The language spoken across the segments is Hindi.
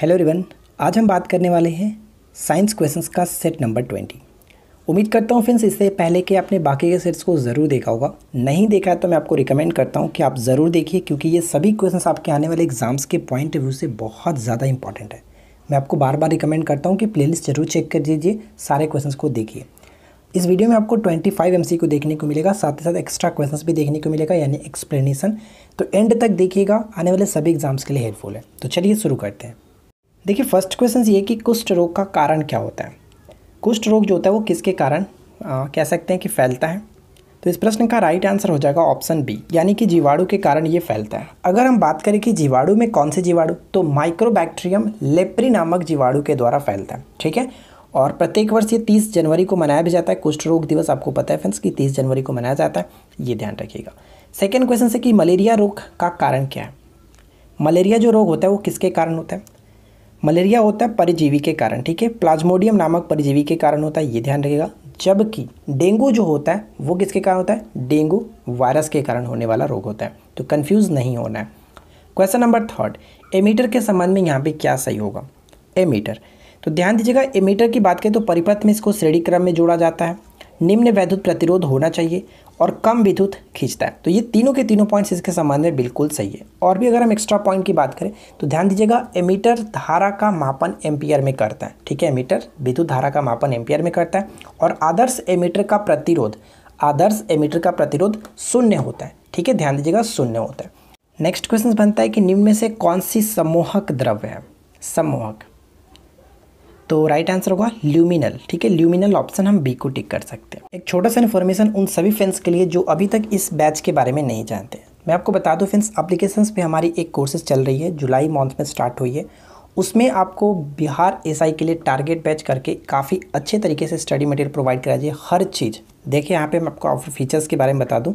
हेलो रिवन आज हम बात करने वाले हैं साइंस क्वेश्चंस का सेट नंबर ट्वेंटी उम्मीद करता हूँ फ्रेंड्स इससे पहले कि आपने बाकी के सेट्स को ज़रूर देखा होगा नहीं देखा है तो मैं आपको रिकमेंड करता हूँ कि आप ज़रूर देखिए क्योंकि ये सभी क्वेश्चंस आपके आने वाले एग्जाम्स के पॉइंट ऑफ व्यू से बहुत ज़्यादा इंपॉर्टेंट है मैं आपको बार बार रिकमेंड करता हूँ कि प्ले जरूर चेक कर दीजिए सारे क्वेश्चन को देखिए इस वीडियो में आपको ट्वेंटी फाइव एम को देखने को मिलेगा साथ ही साथ एक्स्ट्रा क्वेश्चन भी देखने को मिलेगा यानी एक्सप्लेनेशन तो एंड तक देखिएगा आने वाले सभी एग्जाम्स के लिए हेल्पफुल है तो चलिए शुरू करते हैं देखिए फर्स्ट क्वेश्चन ये कि कुष्ठ रोग का कारण क्या होता है कुष्ठ रोग जो होता है वो किसके कारण आ, कह सकते हैं कि फैलता है तो इस प्रश्न का राइट आंसर हो जाएगा ऑप्शन बी यानी कि जीवाणु के कारण ये फैलता है अगर हम बात करें कि जीवाणु में कौन से जीवाणु तो माइक्रोबैक्टीरियम लेप्री नामक जीवाणु के द्वारा फैलता है ठीक है और प्रत्येक वर्ष ये तीस जनवरी को मनाया भी जाता है कुष्ठ रोग दिवस आपको पता है फ्रेंड्स कि तीस जनवरी को मनाया जाता है ये ध्यान रखिएगा सेकेंड क्वेश्चन से कि मलेरिया रोग का कारण क्या है मलेरिया जो रोग होता है वो किसके कारण होता है मलेरिया होता है परजीवी के कारण ठीक है प्लाज्मोडियम नामक परजीवी के कारण होता है ये ध्यान रखिएगा जबकि डेंगू जो होता है वो किसके कारण होता है डेंगू वायरस के कारण होने वाला रोग होता है तो कन्फ्यूज़ नहीं होना है क्वेश्चन नंबर थर्ड एमीटर के संबंध में यहाँ पे क्या सही होगा एमीटर तो ध्यान दीजिएगा एमीटर की बात करें तो परिपथ में इसको श्रेणी क्रम में जोड़ा जाता है निम्न वैद्युत प्रतिरोध होना चाहिए और कम विद्युत खींचता है तो ये तीनों के तीनों पॉइंट्स इसके संबंध में बिल्कुल सही है और भी अगर हम एक्स्ट्रा पॉइंट की बात करें तो ध्यान दीजिएगा एमीटर धारा का मापन एम्पियर में करता है ठीक है एमीटर विद्युत धारा का मापन एम्पियर में करता है और आदर्श एमीटर का प्रतिरोध आदर्श एमीटर का प्रतिरोध शून्य होता है ठीक है ध्यान दीजिएगा शून्य होता है नेक्स्ट क्वेश्चन बनता है कि निम्न में से कौन सी समूहक द्रव्य है समूहक तो राइट आंसर होगा ल्यूमिनल ठीक है ल्यूमिनल ऑप्शन हम बी को टिक कर सकते हैं एक छोटा सा इन्फॉर्मेशन उन सभी फ्रेंड्स के लिए जो अभी तक इस बैच के बारे में नहीं जानते मैं आपको बता दूं फ्रेंड्स अप्लीकेशंस पे हमारी एक कोर्सेज चल रही है जुलाई मंथ में स्टार्ट हुई है उसमें आपको बिहार एसआई के लिए टारगेट बैच करके काफ़ी अच्छे तरीके से स्टडी मटेरियल प्रोवाइड कराइए हर चीज़ देखिए यहाँ पे मैं आपको फीचर्स के बारे में बता दूँ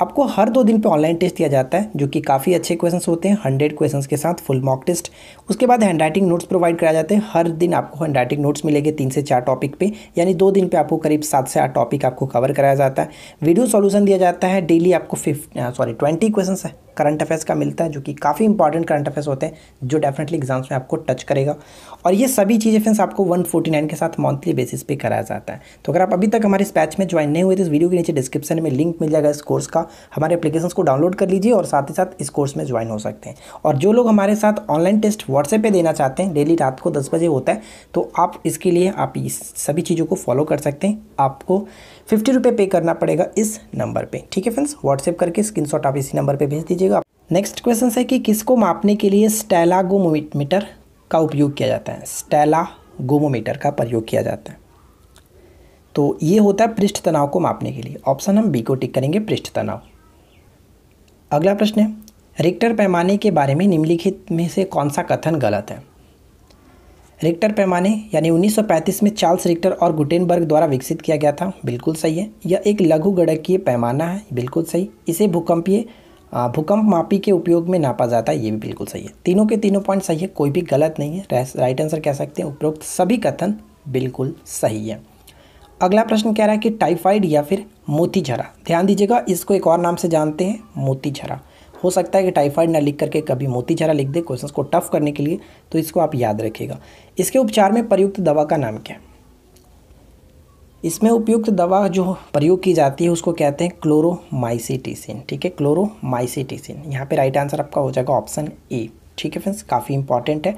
आपको हर दो दिन पे ऑनलाइन टेस्ट दिया जाता है जो कि काफ़ी अच्छे क्वेश्चन होते हैं हंड्रेड क्वेश्चन के साथ फुल मॉक टेस्ट उसके बाद हैंड राइटिंग नोट्स प्रोवाइड कराए जाते हैं हर दिन आपको हैंड राइटिंग नोट्स मिलेंगे तीन से चार टॉपिक पे यानी दो दिन पे आपको करीब सात से आठ टॉपिक आपको कवर कराया जाता है वीडियो सोल्यूशन दिया जाता है डेली आपको फिफ्ट सॉरी ट्वेंटी क्वेश्चन है करंट अफेयर्स का मिलता है जो कि काफ़ी इंपॉर्टेंट करंट अफेयर्स होते हैं जो डेफिनेटली एग्जाम्स में आपको टच करेगा और ये सभी चीज़ें फ्रेंड्स आपको 149 के साथ मंथली बेसिस पे कराया जाता है तो अगर आप अभी तक हमारे इस बैच में ज्वाइन नहीं हुए तो इस वीडियो के नीचे डिस्क्रिप्शन में लिंक मिल जाएगा इस कोर्स का हमारे एप्लीकेशन को डाउनलोड कर लीजिए और साथ ही साथ इस कोर्स में ज्वाइन हो सकते हैं और जो लोग हमारे साथ ऑनलाइन टेस्ट व्हाट्सएप पर देना चाहते हैं डेली रात को दस बजे होता है तो आप इसके लिए आप इस सभी चीज़ों को फॉलो कर सकते हैं आपको फिफ्टी रुपये पे करना पड़ेगा इस नंबर पे ठीक है फ्रेंड्स व्हाट्सएप करके स्क्रीनशॉट आप इसी नंबर पे भेज दीजिएगा नेक्स्ट क्वेश्चन है कि किसको मापने के लिए गोमोमीटर का उपयोग किया जाता है स्टेला गोमोमीटर का प्रयोग किया जाता है तो ये होता है पृष्ठ तनाव को मापने के लिए ऑप्शन हम बी को टिक करेंगे पृष्ठ तनाव अगला प्रश्न है रिक्टर पैमाने के बारे में निम्नलिखित में से कौन सा कथन गलत है रिक्टर पैमाने यानी 1935 में चार्ल्स रिक्टर और गुटेनबर्ग द्वारा विकसित किया गया था बिल्कुल सही है यह एक लघु गणकीय पैमाना है बिल्कुल सही इसे भूकंपीय भूकंप मापी के उपयोग में नापा जाता है ये भी बिल्कुल सही है तीनों के तीनों पॉइंट सही है कोई भी गलत नहीं है राइट आंसर कह सकते हैं उपरोक्त सभी कथन बिल्कुल सही है अगला प्रश्न कह रहा है कि टाइफाइड या फिर मोती झरा ध्यान दीजिएगा इसको एक और नाम से जानते हैं मोती झरा हो सकता है कि टाइफाइड ना लिख करके कभी मोती जरा लिख दे क्वेश्चन को टफ करने के लिए तो इसको आप याद रखिएगा इसके उपचार में प्रयुक्त दवा का नाम क्या है इसमें उपयुक्त दवा जो प्रयोग की जाती है उसको कहते हैं क्लोरोमाइसिटिसिन ठीक है क्लोरोमाइसिटिसिन यहाँ पे राइट आंसर आपका हो जाएगा ऑप्शन ए ठीक है फ्रेंड्स काफ़ी इंपॉर्टेंट है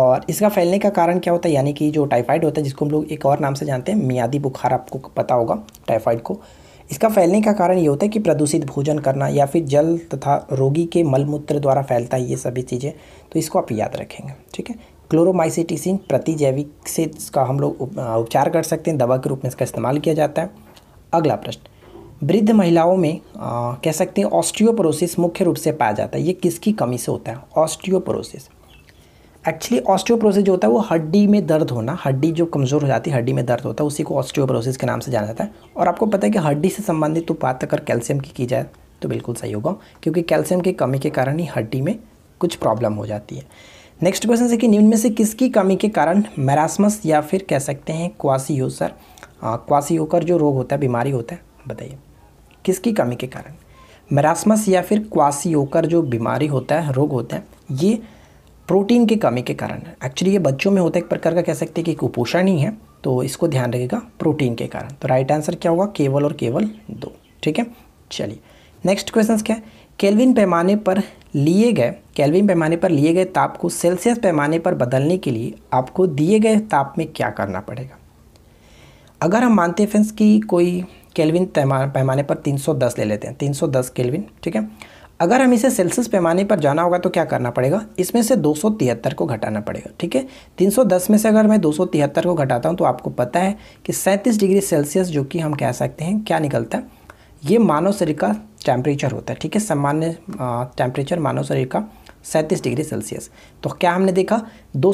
और इसका फैलने का कारण क्या होता है यानी कि जो टाइफाइड होता है जिसको हम लोग एक और नाम से जानते हैं मियादी बुखार आपको पता होगा टाइफाइड को इसका फैलने का कारण ये होता है कि प्रदूषित भोजन करना या फिर जल तथा रोगी के मलमूत्र द्वारा फैलता है ये सभी चीज़ें तो इसको आप याद रखेंगे ठीक है क्लोरोमाइसिटिसिन प्रतिजैविक से इसका हम लोग उपचार कर सकते हैं दवा के रूप में इसका इस्तेमाल किया जाता है अगला प्रश्न वृद्ध महिलाओं में आ, कह सकते हैं ऑस्टियोपोरोसिस मुख्य रूप से पाया जाता है ये किसकी कमी से होता है ऑस्टियोपोरोसिस एक्चुअली ऑस्टियोप्रोसिस जो होता है वो हड्डी में दर्द होना हड्डी जो कमज़ोर हो जाती है हड्डी में दर्द होता है उसी को ऑस्टियोप्रोसिस के नाम से जाना जाता है और आपको पता है कि हड्डी से संबंधित तो बात अगर कैल्शियम की की जाए तो बिल्कुल सही होगा क्योंकि कैल्शियम की कमी के कारण ही हड्डी में कुछ प्रॉब्लम हो जाती है नेक्स्ट क्वेश्चन है कि निम्न में से किसकी कमी के कारण मैरासमस या फिर कह सकते हैं क्वासी सर क्वासी होकर जो रोग होता है बीमारी होता है बताइए किसकी कमी के कारण मैरासमस या फिर क्वासी होकर जो बीमारी होता है रोग होता है ये प्रोटीन की कमी के कारण है एक्चुअली ये बच्चों में होता है एक प्रकार का कह सकते हैं कि कुपोषण ही है तो इसको ध्यान रखेगा प्रोटीन के कारण तो राइट आंसर क्या होगा केवल और केवल दो ठीक है चलिए नेक्स्ट क्वेश्चन क्या है केल्विन पैमाने पर लिए गए केल्विन पैमाने पर लिए गए ताप को सेल्सियस पैमाने पर बदलने के लिए आपको दिए गए ताप में क्या करना पड़ेगा अगर हम मानते हैं फ्रेंड्स कि कोई केल्विन पैमाने पर 310 ले लेते हैं 310 केल्विन ठीक है अगर हम इसे सेल्सियस पैमाने पर जाना होगा तो क्या करना पड़ेगा इसमें से दो को घटाना पड़ेगा ठीक है 310 में से अगर मैं दो को घटाता हूँ तो आपको पता है कि सैंतीस डिग्री सेल्सियस जो कि हम कह सकते हैं क्या निकलता है ये मानव शरीर का टेम्परेचर होता है ठीक है सामान्य टेम्परेचर मानव शरीर का सैंतीस डिग्री सेल्सियस तो क्या हमने देखा दो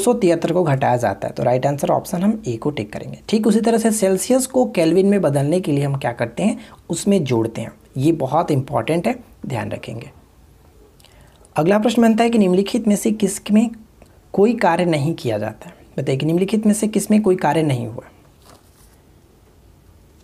को घटाया जाता है तो राइट आंसर ऑप्शन हम ए को टिक करेंगे ठीक उसी तरह से सेल्सियस को कैलविन में बदलने के लिए हम क्या करते हैं उसमें जोड़ते हैं ये बहुत इंपॉर्टेंट है ध्यान रखेंगे अगला प्रश्न बनता है कि निम्नलिखित में से किस में कोई कार्य नहीं किया जाता है बताइए कि निम्नलिखित में से किस में कोई कार्य नहीं हुआ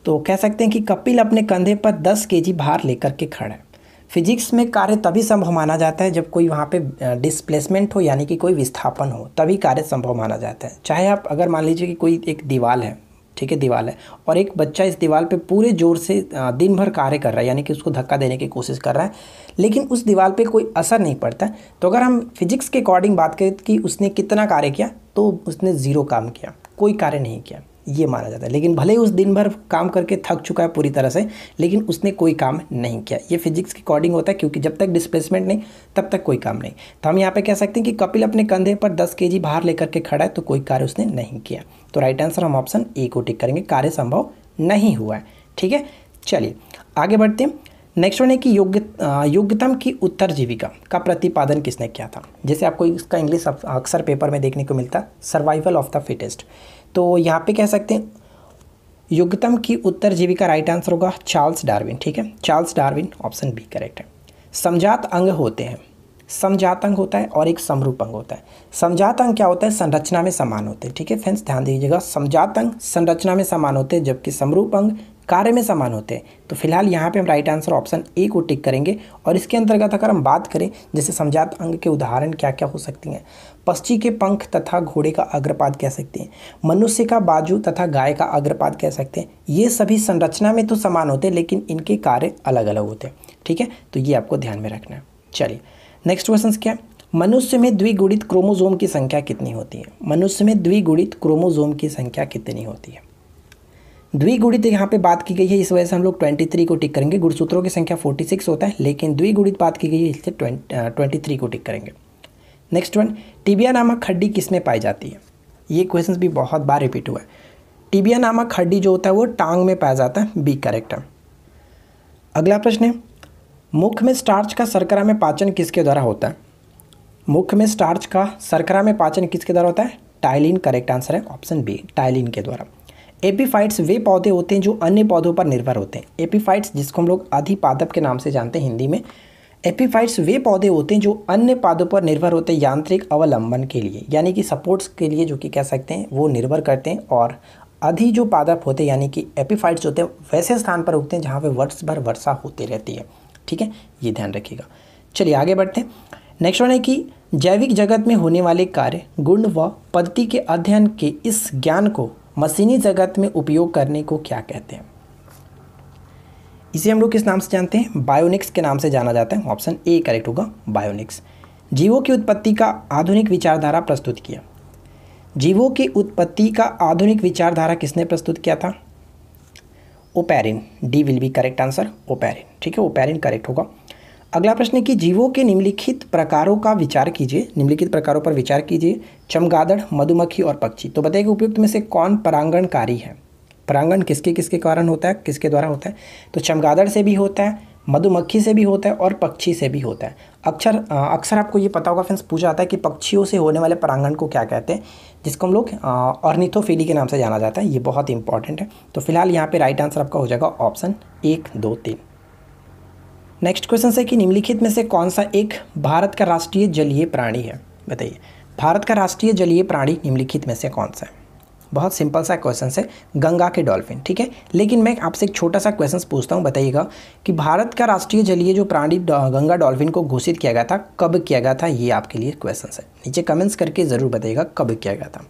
तो कह सकते हैं कि कपिल अपने कंधे पर 10 जी भार लेकर के खड़ा है फिजिक्स में कार्य तभी संभव माना जाता है जब कोई वहाँ पे डिस्प्लेसमेंट हो यानी कि कोई विस्थापन हो तभी कार्य संभव माना जाता है चाहे आप अगर मान लीजिए कि कोई एक दीवार है ठीक है दीवाल है और एक बच्चा इस दीवार पे पूरे जोर से दिन भर कार्य कर रहा है यानी कि उसको धक्का देने की कोशिश कर रहा है लेकिन उस दीवार पे कोई असर नहीं पड़ता तो अगर हम फिजिक्स के अकॉर्डिंग बात करें कि उसने कितना कार्य किया तो उसने ज़ीरो काम किया कोई कार्य नहीं किया ये माना जाता है लेकिन भले ही उस दिन भर काम करके थक चुका है पूरी तरह से लेकिन उसने कोई काम नहीं किया ये फिजिक्स के अकॉर्डिंग होता है क्योंकि जब तक डिस्प्लेसमेंट नहीं तब तक कोई काम नहीं तो हम यहाँ पे कह सकते हैं कि कपिल अपने कंधे पर 10 केजी भार लेकर के खड़ा है तो कोई कार्य उसने नहीं किया तो राइट आंसर हम ऑप्शन ए को टिक करेंगे कार्य संभव नहीं हुआ है ठीक है चलिए आगे बढ़ते हैं नेक्स्ट वन है कि योग्य योग्यतम की उत्तर जीविका का प्रतिपादन किसने किया था जैसे आपको इसका इंग्लिश अक्सर पेपर में देखने को मिलता है सर्वाइवल ऑफ द फिटेस्ट तो यहाँ पे कह सकते हैं योग्यतम की उत्तर जीविका राइट आंसर होगा चार्ल्स डार्विन ठीक है Charles Darwin option B correct है समझात अंग होते हैं समझातंग अंग होता है और एक समरूप अंग होता है समझातंग अंग क्या होता है संरचना में समान होते हैं ठीक है फ्रेंड्स ध्यान दीजिएगा समझातंग अंग संरचना में समान होते हैं जबकि समरूप अंग कार्य में समान होते हैं तो फिलहाल यहाँ पे हम राइट आंसर ऑप्शन ए को टिक करेंगे और इसके अंतर्गत अगर हम बात करें जैसे समझात अंग के उदाहरण क्या क्या हो सकती हैं पक्षी के पंख तथा घोड़े का अग्रपाद कह सकते हैं मनुष्य का बाजू तथा गाय का अग्रपाद कह सकते हैं ये सभी संरचना में तो समान होते हैं लेकिन इनके कार्य अलग अलग होते हैं ठीक है तो ये आपको ध्यान में रखना है चलिए नेक्स्ट क्वेश्चन क्या है मनुष्य में द्विगुणित क्रोमोजोम की संख्या कितनी होती है मनुष्य में द्विगुणित क्रोमोजोम की संख्या कितनी होती है द्विगुणित यहाँ पे बात की गई है इस वजह से हम लोग 23 को टिक करेंगे गुणसूत्रों की संख्या 46 होता है लेकिन द्विगुणित बात की गई है इससे 23 को टिक करेंगे नेक्स्ट वन टिबिया नामक हड्डी किस में पाई जाती है ये क्वेश्चन भी बहुत बार रिपीट हुआ है टिबिया नामक हड्डी जो होता है वो टांग में पाया जाता है बी करेक्ट है अगला प्रश्न है मुख में स्टार्च का सरकरा में पाचन किसके द्वारा होता है मुख में स्टार्च का सरकरा में पाचन किसके द्वारा होता है टाइलिन करेक्ट आंसर है ऑप्शन बी टाइलिन के द्वारा एपीफाइट्स वे पौधे होते हैं जो अन्य पौधों पर निर्भर होते हैं एपीफाइट्स जिसको हम लोग अधिपादप के नाम से जानते हैं हिंदी में एपीफाइट्स वे पौधे होते हैं जो अन्य पादों पर निर्भर होते हैं यांत्रिक अवलंबन के लिए यानी कि सपोर्ट्स के लिए जो कि कह सकते हैं वो निर्भर करते हैं और अधि जो पादप होते हैं यानी कि एपीफाइट्स होते हैं वैसे स्थान पर उगते हैं जहाँ पे वर्ष भर वर्षा होती रहती है ठीक है ये ध्यान रखिएगा चलिए आगे बढ़ते हैं नेक्स्ट वन है कि जैविक जगत में होने वाले कार्य गुण व पद्धति के अध्ययन के इस ज्ञान को मशीनी जगत में उपयोग करने को क्या कहते हैं इसे हम लोग किस नाम से जानते हैं बायोनिक्स के नाम से जाना जाता है ऑप्शन ए करेक्ट होगा बायोनिक्स जीवों की उत्पत्ति का आधुनिक विचारधारा प्रस्तुत किया जीवों की उत्पत्ति का आधुनिक विचारधारा किसने प्रस्तुत किया था Oparin D will be correct answer Oparin ठीक है ओपेरिन करेक्ट होगा अगला प्रश्न है कि जीवों के निम्नलिखित प्रकारों का विचार कीजिए निम्नलिखित प्रकारों पर विचार कीजिए चमगादड़ मधुमक्खी और पक्षी तो बताइए कि उपयुक्त में से कौन परांगणकारी है परांगण किसके किसके कारण होता है किसके द्वारा होता है तो चमगादड़ से भी होता है मधुमक्खी से भी होता है और पक्षी से भी होता है अक्सर अक्सर आपको ये पता होगा फ्रेंड्स पूछा जाता है कि पक्षियों से होने वाले परांगण को क्या कहते हैं जिसको हम लोग ऑर्निथोफिली के नाम से जाना जाता है ये बहुत इंपॉर्टेंट है तो फिलहाल यहाँ पे राइट आंसर आपका हो जाएगा ऑप्शन एक दो तीन नेक्स्ट क्वेश्चन से कि निम्नलिखित में से कौन सा एक भारत का राष्ट्रीय जलीय प्राणी है बताइए भारत का राष्ट्रीय जलीय प्राणी निम्नलिखित में से कौन सा है बहुत सिंपल सा क्वेश्चन है गंगा के डॉल्फिन ठीक है लेकिन मैं आपसे एक छोटा सा क्वेश्चन पूछता हूँ बताइएगा कि भारत का राष्ट्रीय जलीय जो प्राणी गंगा डॉल्फिन को घोषित किया गया था कब किया गया था ये आपके लिए क्वेश्चन है नीचे कमेंट्स करके ज़रूर बताइएगा कब किया गया था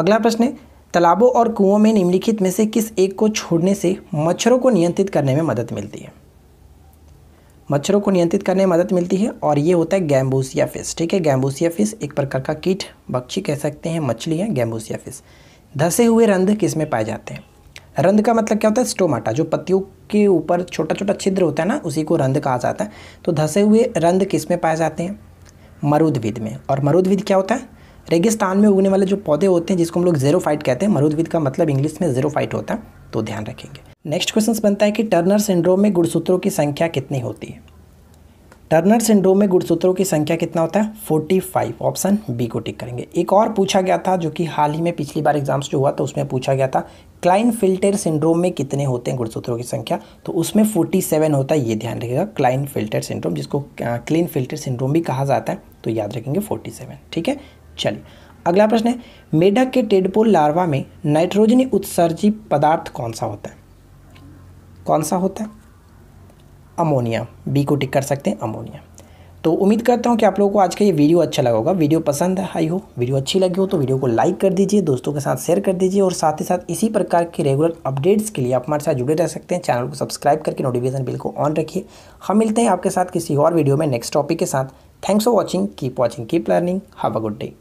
अगला प्रश्न है तालाबों और कुओं में निम्नलिखित में से किस एक को छोड़ने से मच्छरों को नियंत्रित करने में मदद मिलती है मच्छरों को नियंत्रित करने में मदद मिलती है और ये होता है गैम्बूसिया फिश ठीक है गैम्बूसिया फिश एक प्रकार का कीट बक्षी कह सकते हैं मछली है गैम्बूसिया फिश धसे हुए रंध किस में पाए जाते हैं रंध का मतलब क्या होता है स्टोमाटा जो पत्तियों के ऊपर छोटा छोटा छिद्र होता है ना उसी को रंध कहा जाता है तो धसे हुए रंध किस में पाए जाते हैं मरुद्विद में और मरुद्विद क्या होता है रेगिस्तान में उगने वाले जो पौधे होते हैं जिसको हम लोग फाइट कहते हैं मरुद्विद का मतलब इंग्लिश में फाइट होता है तो ध्यान रखेंगे नेक्स्ट क्वेश्चन बनता है कि टर्नर सिंड्रोम में गुड़सूत्रों की संख्या कितनी होती है टर्नर सिंड्रोम में गुड़सूत्रों की संख्या कितना होता है 45 ऑप्शन बी को टिक करेंगे एक और पूछा गया था जो कि हाल ही में पिछली बार एग्जाम्स जो हुआ तो उसमें पूछा गया था क्लाइन फिल्टर सिंड्रोम में कितने होते हैं गुड़सूत्रों की संख्या तो उसमें 47 होता है ये ध्यान रखिएगा क्लाइन फिल्टर सिंड्रोम जिसको क्लीन फिल्टर सिंड्रोम भी कहा जाता है तो याद रखेंगे फोर्टी ठीक है चलिए अगला प्रश्न है मेढक के टेडपोल लार्वा में नाइट्रोजनी उत्सर्जी पदार्थ कौन सा होता है कौन सा होता है अमोनिया बी को टिक कर सकते हैं अमोनिया तो उम्मीद करता हूँ कि आप लोगों को आज का ये वीडियो अच्छा लगा होगा वीडियो पसंद है आई हो वीडियो अच्छी लगी हो तो वीडियो को लाइक कर दीजिए दोस्तों के साथ शेयर कर दीजिए और साथ ही साथ इसी प्रकार के रेगुलर अपडेट्स के लिए आप हमारे साथ जुड़े रह सकते हैं चैनल को सब्सक्राइब करके नोटिफिकेशन बिल को ऑन रखिए हम मिलते हैं आपके साथ किसी और वीडियो में नेक्स्ट टॉपिक के साथ thanks for watching keep watching keep learning have a good day